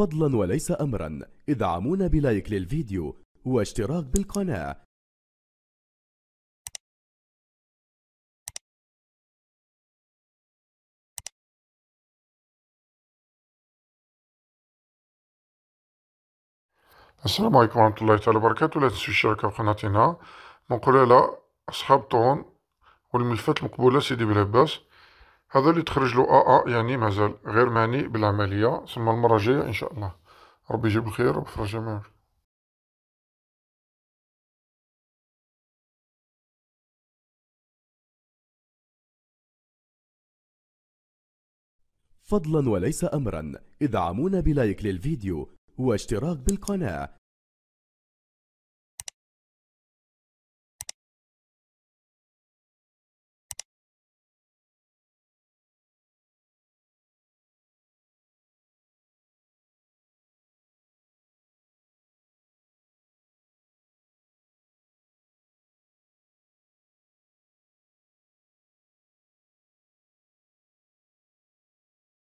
فضلا وليس أمرا ادعمونا بلايك للفيديو واشتراك بالقناة السلام عليكم ورحمة الله تعالى وبركاته لا تنسوا الاشتراك بقناتنا مقولة أصحاب طون والملفات المقبولة سيدي بلاباس هذا اللي تخرج له آه آآ اه يعني مازال غير معني بالعمليه ثم المره الجايه ان شاء الله ربي يجيب الخير وفرج يفرج فضلا وليس امرا ادعمونا بلايك للفيديو واشتراك بالقناة